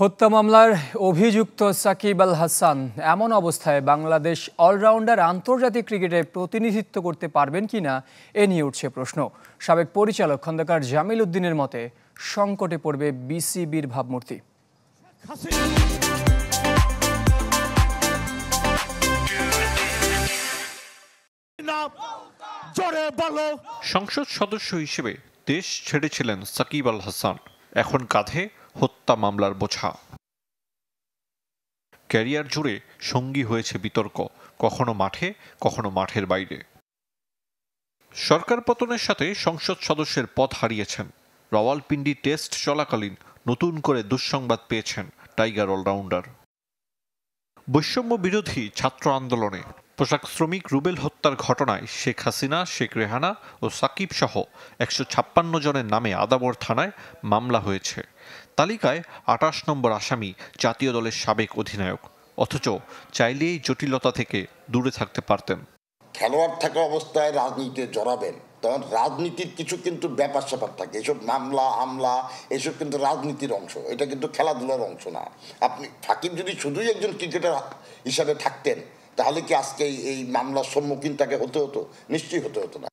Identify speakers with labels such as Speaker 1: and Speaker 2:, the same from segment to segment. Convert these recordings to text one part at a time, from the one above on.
Speaker 1: হত্যা মামলার অভিযুক্ত সাকিব আল হাসান এমন অবস্থায় বাংলাদেশ অলরাউন্ডার আন্তর্জাতিক ক্রিকেটে প্রতিনিধিত্ব করতে পারবেন কি না এ নিয়ে উঠছে প্রশ্ন সাবেক পরিচালক খন্দকার জামিল উদ্দিনের মতে সংকটে পড়বে বিসিবির ভাবমূর্তি সংসদ সদস্য হিসেবে দেশ ছেড়েছিলেন সাকিব আল হাসান এখন কাঁধে হত্যা মামলার বোঝা ক্যারিয়ার জুড়ে সঙ্গী হয়েছে বিতর্ক কখনো মাঠে কখনো মাঠের বাইরে সরকার পতনের সাথে সংসদ সদস্যের পদ হারিয়েছেন রাওয়ালপিন্ডি টেস্ট চলাকালীন নতুন করে দুঃসংবাদ পেয়েছেন টাইগার অলরাউন্ডার বৈষম্য বিরোধী ছাত্র আন্দোলনে পোশাক শ্রমিক রুবেল হত্যার ঘটনায় শেখ হাসিনা শেখ রেহানা ও সাকিব সহ একশো ছাপ্পান্ন জনের নামে আদাবর থানায় মামলা হয়েছে তালিকায় আটাশ নম্বর আসামি জাতীয় দলের সাবেক অধিনায়ক অথচ চাইলে এই জটিলতা থেকে দূরে থাকতে পারতেন
Speaker 2: খেলোয়াড় থাকা অবস্থায় রাজনীতিতে জড়াবেন তখন রাজনীতির কিছু কিন্তু ব্যাপার স্যাপার থাকে এইসব মামলা আমলা এসব কিন্তু রাজনীতির অংশ এটা কিন্তু খেলাধুলার অংশ না আপনি সাকিব যদি শুধুই একজন ক্রিকেটার হিসাবে থাকতেন তাহলে কি আজকে এই মামলার সম্মুখীন তাকে হতে হতো নিশ্চয়ই হতে হতো না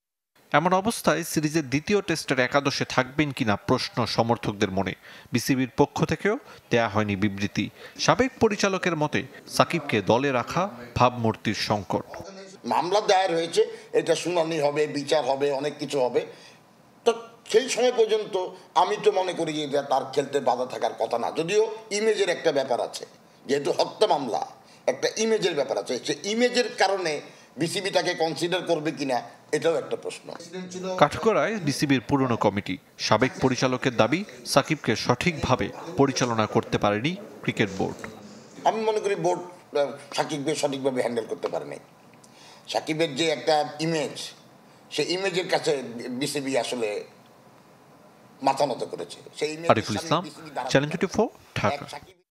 Speaker 1: এমন অবস্থায় সিরিজের দ্বিতীয় টেস্টের একাদশে থাকবেন কিনা প্রশ্ন সমর্থকদের মনে বিসিবির পক্ষ থেকেও দেয়া হয়নি বিবৃতি সাবেক পরিচালকের মতে সাকিবকে দলে রাখা ভাবমূর্তির সংকট
Speaker 2: মামলা দায়ের হয়েছে এটা শুনানি হবে বিচার হবে অনেক কিছু হবে তো সেই সময় পর্যন্ত আমি তো মনে করি যে এটা তার খেলতে বাধা থাকার কথা না যদিও ইমেজের একটা ব্যাপার আছে যেহেতু হত্যা মামলা একটা ইমেজের ব্যাপার আছে সে ইমেজের কারণে বিসিবিটাকে কনসিডার করবে কিনা এটাও একটা প্রশ্ন
Speaker 1: কাঠকড়ায় বিসিবির পুরনো কমিটি সাবেক পরিচালকের দাবি সাকিবকে সঠিকভাবে পরিচালনা করতে পারেনি ক্রিকেট বোর্ড
Speaker 2: আমি মনে করি বোর্ড সাকিবকে সঠিকভাবে হ্যান্ডেল করতে পারেনি সাকিবের যে একটা ইমেজ সেই ইমেজের কাছে বিসিবি আসলে মাথা নত করেছে সেই ইমেজ ইসলাম চ্যানেল টোয়েন্টি ঢাকা